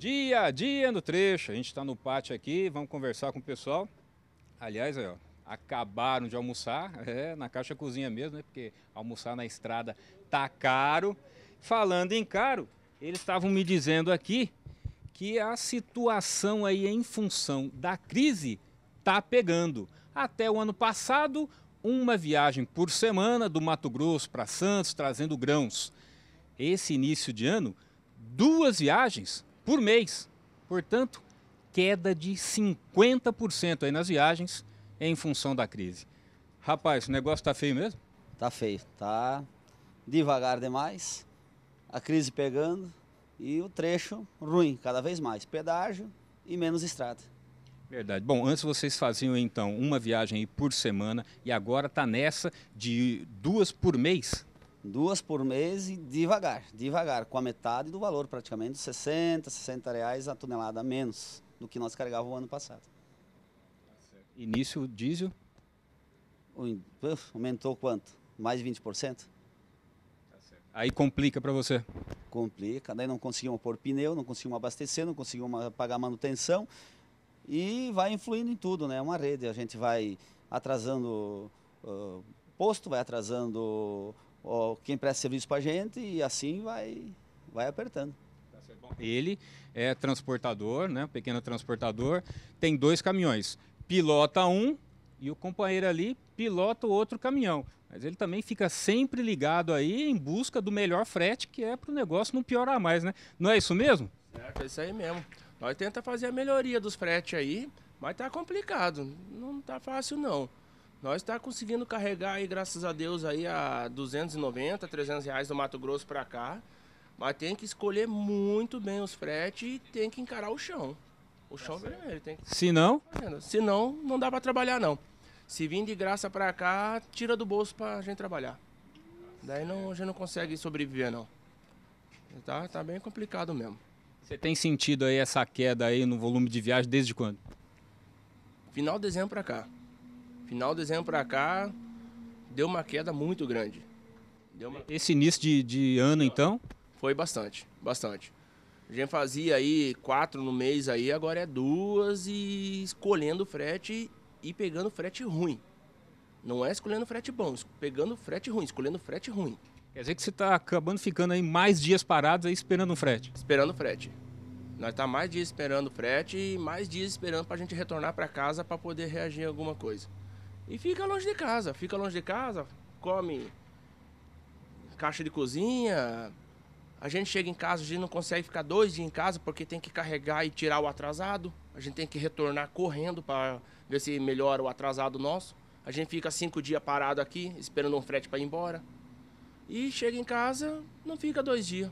Dia a dia no trecho. A gente está no pátio aqui, vamos conversar com o pessoal. Aliás, ó, acabaram de almoçar, é, na caixa cozinha mesmo, né? Porque almoçar na estrada tá caro. Falando em caro, eles estavam me dizendo aqui que a situação aí em função da crise tá pegando. Até o ano passado, uma viagem por semana do Mato Grosso para Santos trazendo grãos. Esse início de ano, duas viagens por mês. Portanto, queda de 50% aí nas viagens em função da crise. Rapaz, o negócio tá feio mesmo? Tá feio, tá devagar demais, a crise pegando e o trecho ruim, cada vez mais, pedágio e menos estrada. Verdade. Bom, antes vocês faziam então uma viagem por semana e agora está nessa de duas por mês? duas por mês e devagar, devagar, com a metade do valor praticamente, 60, 60 reais a tonelada a menos do que nós carregávamos o ano passado. Início diesel? Aumentou quanto? Mais de 20%? Tá Aí complica para você? Complica, daí não conseguimos pôr pneu, não conseguimos abastecer, não conseguimos pagar manutenção e vai influindo em tudo, né? É uma rede, a gente vai atrasando uh, posto, vai atrasando ó, quem presta serviço para a gente e assim vai, vai apertando. Tá ele é transportador, né? Pequeno transportador, tem dois caminhões. Pilota um e o companheiro ali pilota o outro caminhão. Mas ele também fica sempre ligado aí em busca do melhor frete, que é para o negócio não piorar mais, né? Não é isso mesmo? Certo, é isso aí mesmo. Nós tenta fazer a melhoria dos fretes aí, mas tá complicado. Não tá fácil não. Nós está conseguindo carregar aí, graças a Deus, aí a 290, 300 reais do Mato Grosso para cá. Mas tem que escolher muito bem os fretes e tem que encarar o chão. O tá chão é Tem que... Se não? Tá Se não, não dá para trabalhar, não. Se vir de graça para cá, tira do bolso para a gente trabalhar. Daí não, a gente não consegue sobreviver, não. Tá, tá bem complicado mesmo. Você tem sentido aí essa queda aí no volume de viagem desde quando? Final de dezembro para cá. Final de dezembro para cá, deu uma queda muito grande. Uma... Esse início de, de ano, então? Foi bastante, bastante. A gente fazia aí quatro no mês aí, agora é duas e escolhendo frete e pegando frete ruim. Não é escolhendo frete bom, pegando frete ruim, escolhendo frete ruim. Quer dizer que você está acabando ficando aí mais dias parados aí esperando um frete? Esperando frete. Nós tá mais dias esperando frete e mais dias esperando para a gente retornar para casa para poder reagir a alguma coisa. E fica longe de casa, fica longe de casa, come caixa de cozinha. A gente chega em casa, a gente não consegue ficar dois dias em casa porque tem que carregar e tirar o atrasado. A gente tem que retornar correndo para ver se melhora o atrasado nosso. A gente fica cinco dias parado aqui, esperando um frete para ir embora. E chega em casa, não fica dois dias.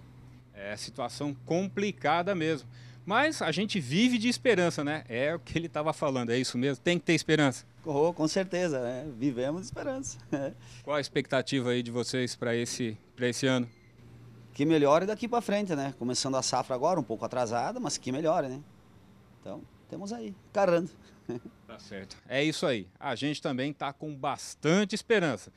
É situação complicada mesmo. Mas a gente vive de esperança, né? É o que ele estava falando, é isso mesmo. Tem que ter esperança. Oh, oh, com certeza, né? vivemos esperança. Né? Qual a expectativa aí de vocês para esse, esse ano? Que melhore daqui para frente, né? Começando a safra agora, um pouco atrasada, mas que melhore, né? Então, temos aí, carando. Tá certo. É isso aí. A gente também está com bastante esperança.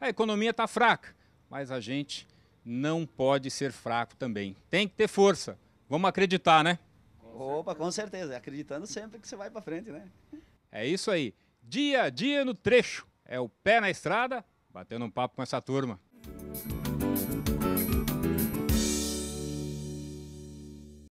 A economia está fraca, mas a gente não pode ser fraco também. Tem que ter força. Vamos acreditar, né? Com Opa, com certeza. Acreditando sempre que você vai para frente, né? É isso aí. Dia a dia no trecho. É o pé na estrada, batendo um papo com essa turma.